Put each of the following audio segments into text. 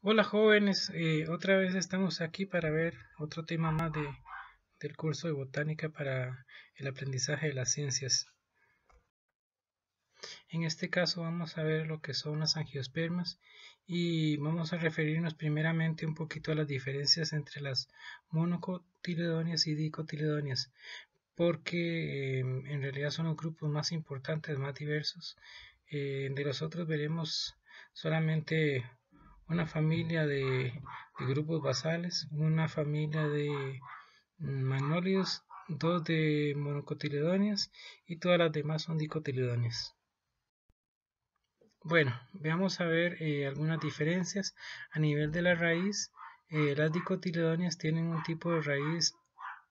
Hola jóvenes, eh, otra vez estamos aquí para ver otro tema más de, del curso de botánica para el aprendizaje de las ciencias. En este caso vamos a ver lo que son las angiospermas y vamos a referirnos primeramente un poquito a las diferencias entre las monocotiledonias y dicotiledonias porque em, en realidad son los grupos más importantes, más diversos. Eh, de los otros veremos solamente una familia de, grupos basales, una familia de mm, magnolios, dos de monocotiledóneas y todas las demás son dicotiledóneas. Bueno, veamos a ver eh, algunas diferencias a nivel de la raíz. Eh, las dicotiledóneas tienen un tipo de raíz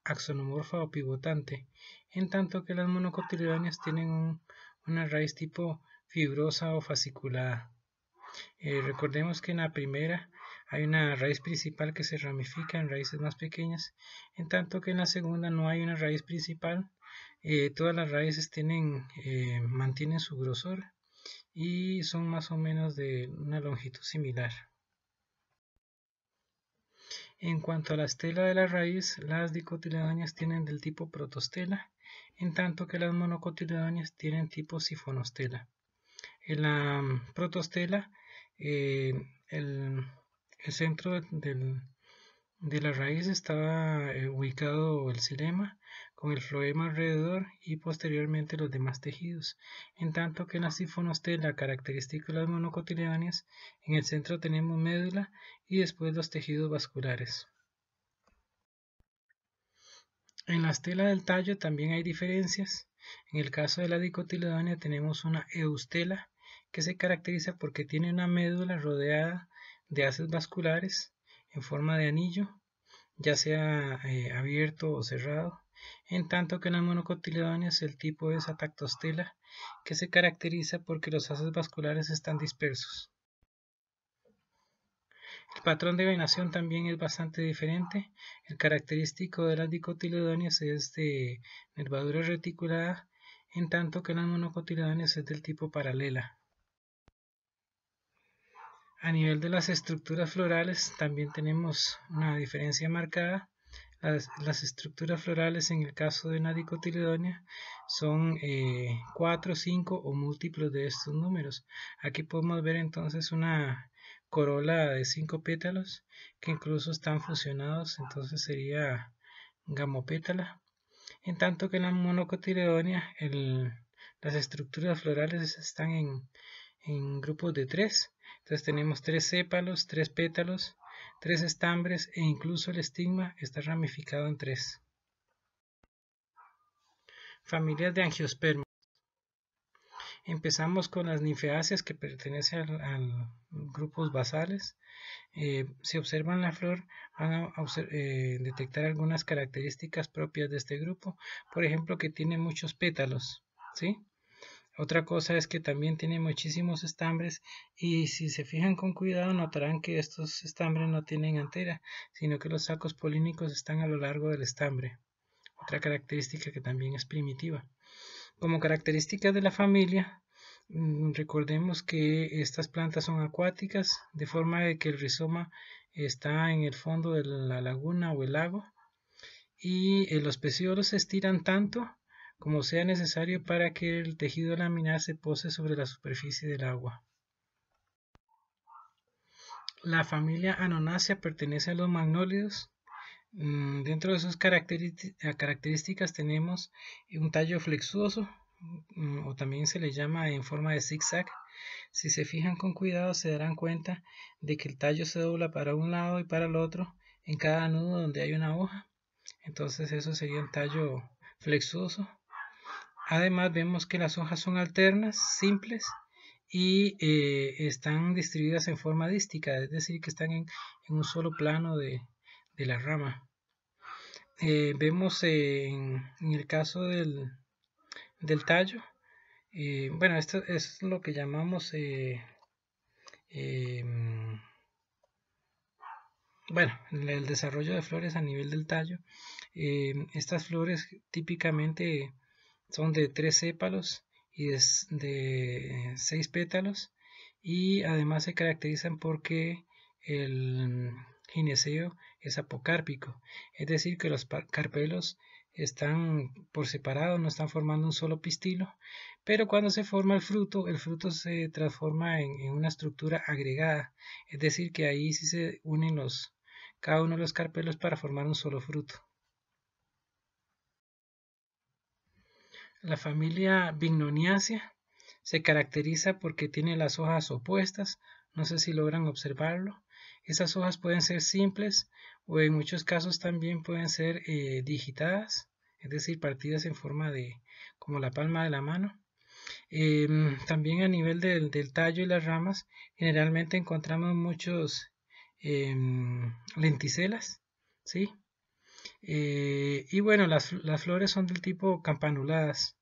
axonomorfa o pivotante, en tanto que las monocotiledóneas tienen una raíz tipo fibrosa o fasciculada. Eh, recordemos que en la primera hay una raíz principal que se ramifica en raíces más pequeñas, en tanto que en la segunda no hay una raíz principal. Eh, todas las raíces tienen, eh, mantienen su grosor y son más o menos de una longitud similar. En cuanto a la estela de la raíz, las dicotiledonias tienen del tipo protostela, en tanto que las monocotiledonias tienen tipo sifonostela. En la mm, protostela eh, el, centro de la raíz estaba eh, ubicado el cilema, con el floema alrededor y posteriormente los demás tejidos, en tanto que en la sifonostela característica de las monocotiledóneas en el centro tenemos médula y después los tejidos vasculares. En la estela del tallo también hay diferencias. En el caso de la dicotiledónea tenemos una eustela que se caracteriza porque tiene una médula rodeada de haces vasculares en forma de anillo, ya sea eh, abierto o cerrado, en tanto que en las monocotiledóneas el tipo es atactostela, que se caracteriza porque los haces vasculares están dispersos. El patrón de venación también es bastante diferente. El característico de las dicotiledóneas es de nervadura reticulada, en tanto que en las monocotiledóneas es del tipo paralela. A nivel de las estructuras florales también tenemos una diferencia marcada. Las, estructuras florales en el caso de una dicotiledonia son 4, eh, cinco 5 o múltiplos de estos números. Aquí podemos ver entonces una corola de 5 pétalos que incluso están fusionados, entonces sería gamopétala. En tanto que en la monocotiledonia las estructuras florales están en, en grupos de 3 entonces tenemos tres sépalos, tres pétalos, tres estambres e incluso el estigma está ramificado en tres. Familias de angiospermas. Empezamos con las ninfeáceas que pertenecen a grupos basales. Eh, si observan la flor van a eh, detectar algunas características propias de este grupo. Por ejemplo que tiene muchos pétalos. ¿sí? Otra cosa es que también tiene muchísimos estambres y si se fijan con cuidado notarán que estos estambres no tienen antera, sino que los sacos polínicos están a lo largo del estambre. Otra característica que también es primitiva. Como característica de la familia, mm, recordemos que estas plantas son acuáticas, de forma de que el rizoma está en el fondo de la laguna o el lago y eh, los pecíolos se estiran tanto como sea necesario para que el tejido laminar se pose sobre la superficie del agua. La familia Anonácea pertenece a los magnólidos. Mm, dentro de sus eh, características tenemos un tallo flexuoso, mm, o también se le llama en forma de zigzag. Si se fijan con cuidado se darán cuenta de que el tallo se dobla para un lado y para el otro en cada nudo donde hay una hoja. Entonces eso sería un tallo flexuoso. Además vemos que las hojas son alternas, simples y eh, están distribuidas en forma dística, es decir, que están en, un solo plano de, la rama. Eh, vemos en, el caso del, tallo, eh, bueno, esto es lo que llamamos, em, bueno, el, desarrollo de flores a nivel del tallo. estas flores típicamente son de tres sépalos y de, seis pétalos y además se caracterizan porque el gineceo es apocárpico, es decir que los carpelos están por separado, no están formando un solo pistilo, pero cuando se forma el fruto, el fruto se transforma en, en una estructura agregada, es decir que ahí sí se unen los, cada uno de los carpelos para formar un solo fruto. La familia Bignoniacea se caracteriza porque tiene las hojas opuestas, no sé si logran observarlo. Esas hojas pueden ser simples o en muchos casos también pueden ser eh, digitadas, es decir, partidas en forma de como la palma de la mano. Em, también a nivel del, tallo y las ramas, generalmente encontramos muchos em, lenticelas, ¿sí? Eh, y bueno, las, flores son del tipo campanuladas.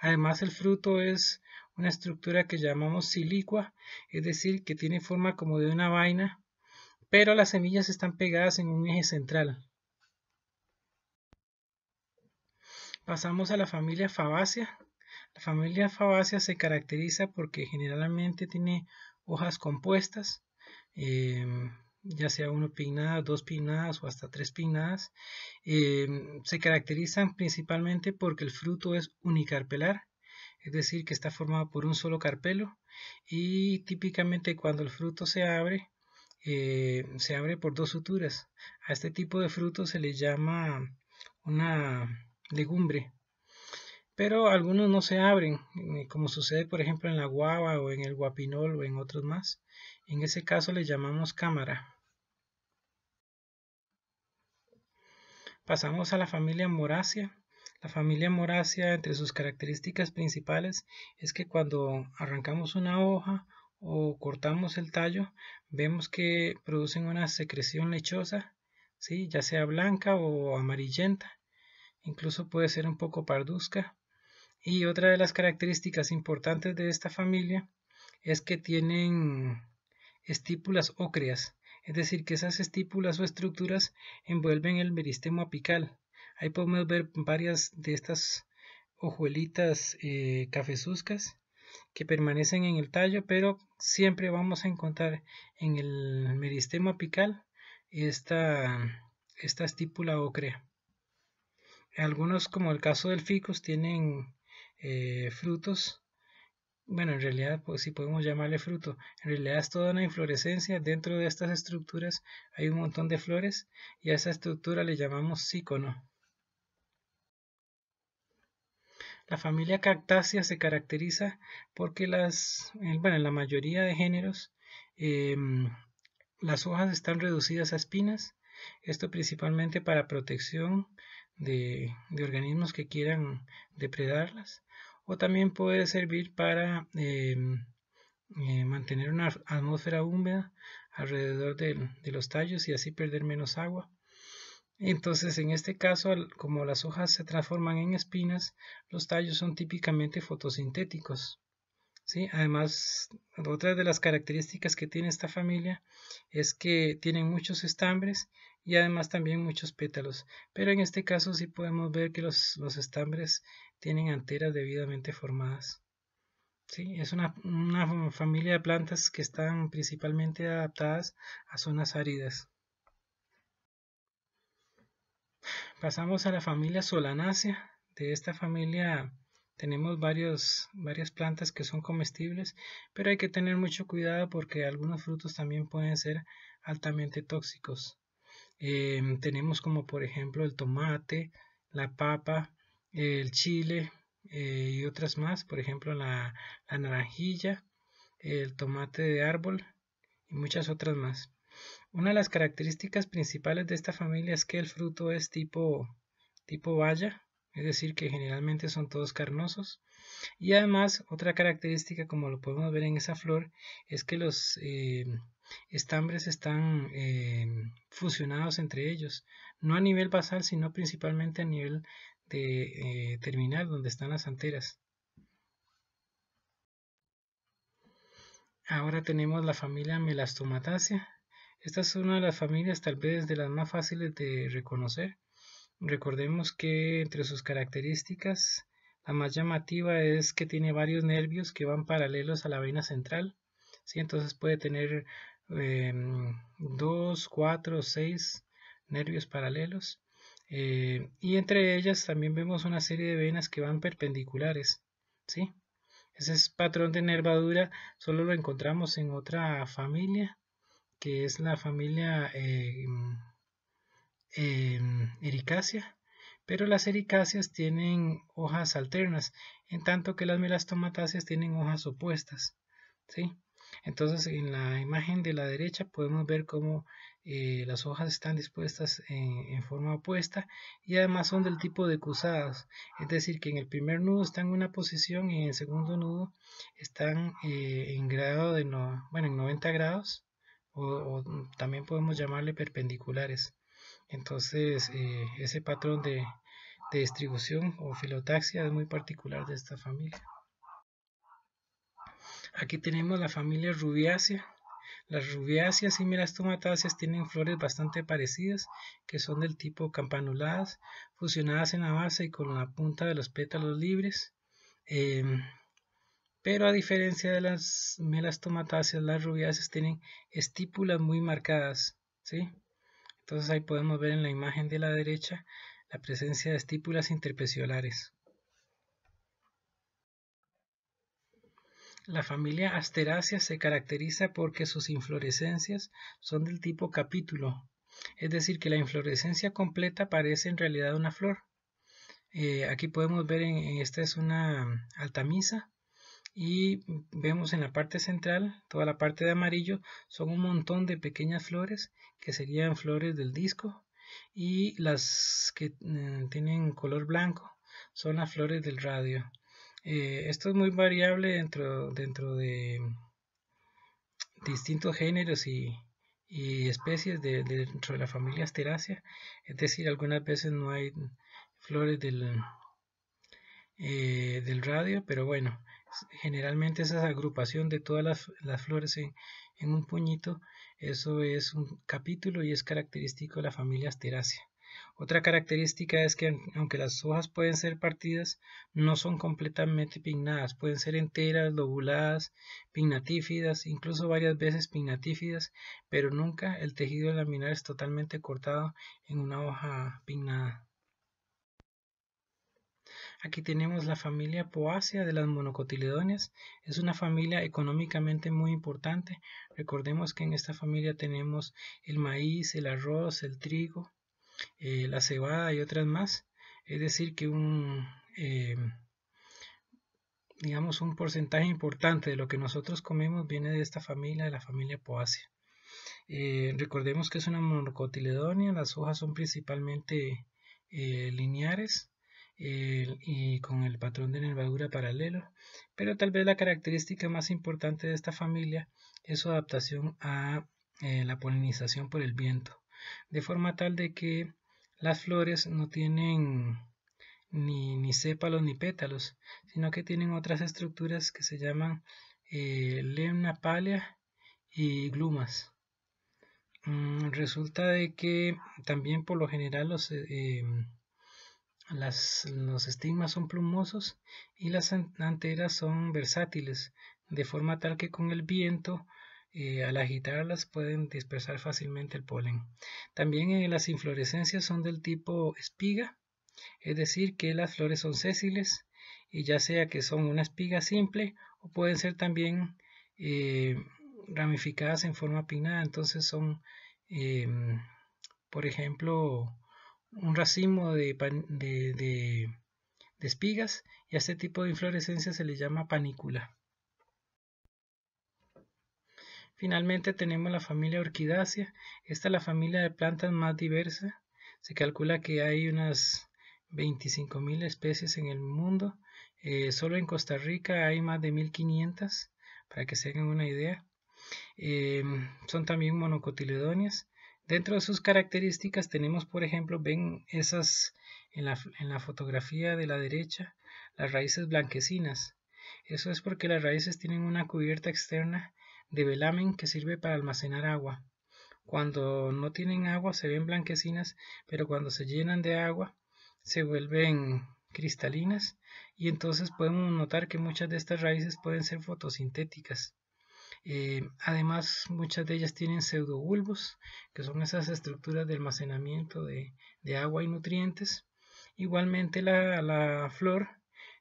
Además el fruto es una estructura que llamamos silicua, es decir, que tiene forma como de una vaina, pero las semillas están pegadas en un eje central. Pasamos a la familia Fabácea. La familia Fabácea se caracteriza porque generalmente tiene hojas compuestas, em, ya sea una pinnada, dos pinnadas o hasta tres pinnadas, em, se caracterizan principalmente porque el fruto es unicarpelar, es decir, que está formado por un solo carpelo y típicamente cuando el fruto se abre, eh, se abre por dos suturas. A este tipo de fruto se le llama una legumbre. Pero algunos no se abren, eh, como sucede por ejemplo en la guava o en el guapinol o en otros más. En ese caso le llamamos cámara. Pasamos a la familia moracia. La familia moracia, entre sus características principales, es que cuando arrancamos una hoja o cortamos el tallo, vemos que producen una secreción lechosa, ¿sí? ya sea blanca o amarillenta, incluso puede ser un poco parduzca. Y otra de las características importantes de esta familia es que tienen estípulas ocreas, es decir, que esas estípulas o estructuras envuelven el meristema apical. Ahí podemos ver varias de estas hojuelitas eh, que permanecen en el tallo, pero siempre vamos a encontrar en el meristema apical esta, esta estípula ocrea. Algunos, como el caso del ficus, tienen eh, frutos bueno, en realidad pues, si podemos llamarle fruto, en realidad es toda una inflorescencia, dentro de estas estructuras hay un montón de flores y a esa estructura le llamamos sícono. La familia Cactácea se caracteriza porque en la mayoría de géneros em, las hojas están reducidas a espinas, esto principalmente para protección de organismos que quieran depredarlas o también puede servir para em, eh, mantener una atmósfera húmeda alrededor de, los tallos y así perder menos agua. Entonces, en este caso, como las hojas se transforman en espinas, los tallos son típicamente fotosintéticos. Además, otra de las características que tiene esta familia es que tienen muchos estambres y además también muchos pétalos, pero en este caso sí podemos ver que los, los estambres tienen anteras debidamente formadas. Sí, es una, una familia de plantas que están principalmente adaptadas a zonas áridas. Pasamos a la familia Solanacea. De esta familia tenemos varios, varias plantas que son comestibles, pero hay que tener mucho cuidado porque algunos frutos también pueden ser altamente tóxicos. Em, tenemos como por ejemplo el tomate, la papa, el chile eh, y otras más, por ejemplo la, naranjilla, el tomate de árbol y muchas otras más. Una de las características principales de esta familia es que el fruto es tipo, tipo baya, es decir, que generalmente son todos carnosos. Y además, otra característica, como lo podemos ver en esa flor, es que los, em, estambres están eh, fusionados entre ellos, no a nivel basal, sino principalmente a nivel de eh, terminal, donde están las anteras. Ahora tenemos la familia Melastomataceae. Esta es una de las familias tal vez de las más fáciles de reconocer. Recordemos que entre sus características, la más llamativa es que tiene varios nervios que van paralelos a la vena central. ¿sí? Entonces puede tener Em, dos, cuatro, seis nervios paralelos. Eh, y entre ellas también vemos una serie de venas que van perpendiculares. ¿sí? Ese es patrón de nervadura solo lo encontramos en otra familia, que es la familia eh, Pero las ericáceas tienen hojas alternas, en tanto que las melastomatáceas tienen hojas opuestas. ¿sí? Entonces en la imagen de la derecha podemos ver cómo eh, las hojas están dispuestas en, forma opuesta y además son del tipo de cruzadas. Es decir, que en el primer nudo están en una posición y en el segundo nudo están eh, en grado de 90 grados o, también podemos llamarle perpendiculares. Entonces eh, ese patrón de, de distribución o filotaxia es muy particular de esta familia. Aquí tenemos la familia rubiácea. Las rubiáceas y melastomatáceas tienen flores bastante parecidas, que son del tipo campanuladas, fusionadas en la base y con la punta de los pétalos libres. Em, pero a diferencia de las melastomatáceas, las rubiáceas tienen estípulas muy marcadas. Entonces ahí podemos ver en la imagen de la derecha la presencia de estípulas interpeciolares. La familia Asteraceae se caracteriza porque sus inflorescencias son del tipo capítulo, es decir, que la inflorescencia completa parece en realidad una flor. Eh, aquí podemos ver, en, esta es una altamisa, y vemos en la parte central, toda la parte de amarillo, son un montón de pequeñas flores que serían flores del disco y las que eh, tienen color blanco son las flores del radio. Eh, esto es muy variable dentro, dentro de distintos géneros y, especies dentro de la familia Asteraceae. Es decir, algunas veces no hay flores del, eh, del radio, pero bueno, generalmente esa agrupación de todas las, flores en, en, un puñito, eso es un capítulo y es característico de la familia Asteraceae. Otra característica es que aunque las hojas pueden ser partidas, no son completamente pignadas, pueden ser enteras, lobuladas, pignatífidas, incluso varias veces pignatífidas, pero nunca el tejido laminar es totalmente cortado en una hoja pignada. Aquí tenemos la familia Poacea de las monocotiledones. Es una familia económicamente muy importante. Recordemos que en esta familia tenemos el maíz, el arroz, el trigo, eh, la cebada y otras más. Es decir, que un, eh, digamos, un porcentaje importante de lo que nosotros comemos viene de esta familia, de la familia Poacea. Eh, recordemos que es una monocotiledonia, las hojas son principalmente lineares y con el patrón de nervadura paralelo, pero tal vez la característica más importante de esta familia es su adaptación a la polinización por el viento de forma tal de que las flores no tienen ni, ni sépalos ni pétalos, sino que tienen otras estructuras que se llaman eh, lemna palea y glumas. Mm, resulta de que también por lo general los, eh, em, las, los estigmas son plumosos y las anteras son versátiles, de forma tal que con el viento eh, al agitarlas pueden dispersar fácilmente el polen. También en eh, las inflorescencias son del tipo espiga, es decir, que las flores son sésiles y ya sea que son una espiga simple o pueden ser también eh, ramificadas en forma pinada entonces son, em, por ejemplo, un racimo de, de espigas y a este tipo de inflorescencia se le llama panícula. Finalmente tenemos la familia Orquidácea. Esta es la familia de plantas más diversa. Se calcula que hay unas 25.000 especies en el mundo. Eh, solo en Costa Rica hay más de 1.500, para que se hagan una idea. Eh, son también monocotiledóneas. Dentro de sus características tenemos, por ejemplo, ven esas en la fotografía de la derecha, las raíces blanquecinas. Eso es porque las raíces tienen una cubierta externa de velamen que sirve para almacenar agua. Cuando no tienen agua se ven blanquecinas, pero cuando se llenan de agua se vuelven cristalinas y entonces podemos notar que muchas de estas raíces pueden ser fotosintéticas. Eh, además, muchas de ellas tienen pseudobulbos, que son esas estructuras de almacenamiento de, agua y nutrientes. Igualmente, la, la flor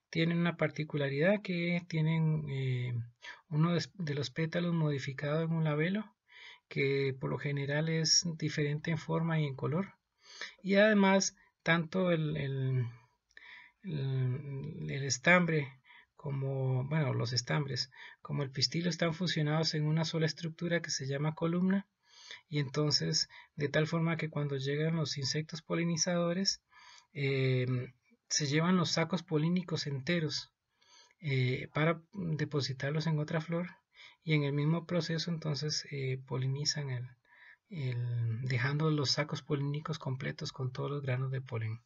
tienen una particularidad que tienen eh, uno de, los pétalos modificado en un labelo que por lo general es diferente en forma y en color y además tanto el, el, estambre como bueno los estambres como el pistilo están fusionados en una sola estructura que se llama columna y entonces de tal forma que cuando llegan los insectos polinizadores eh, se llevan los sacos polínicos enteros eh, para depositarlos en otra flor y en el mismo proceso entonces eh, polinizan el, dejando los sacos polínicos completos con todos los granos de polen.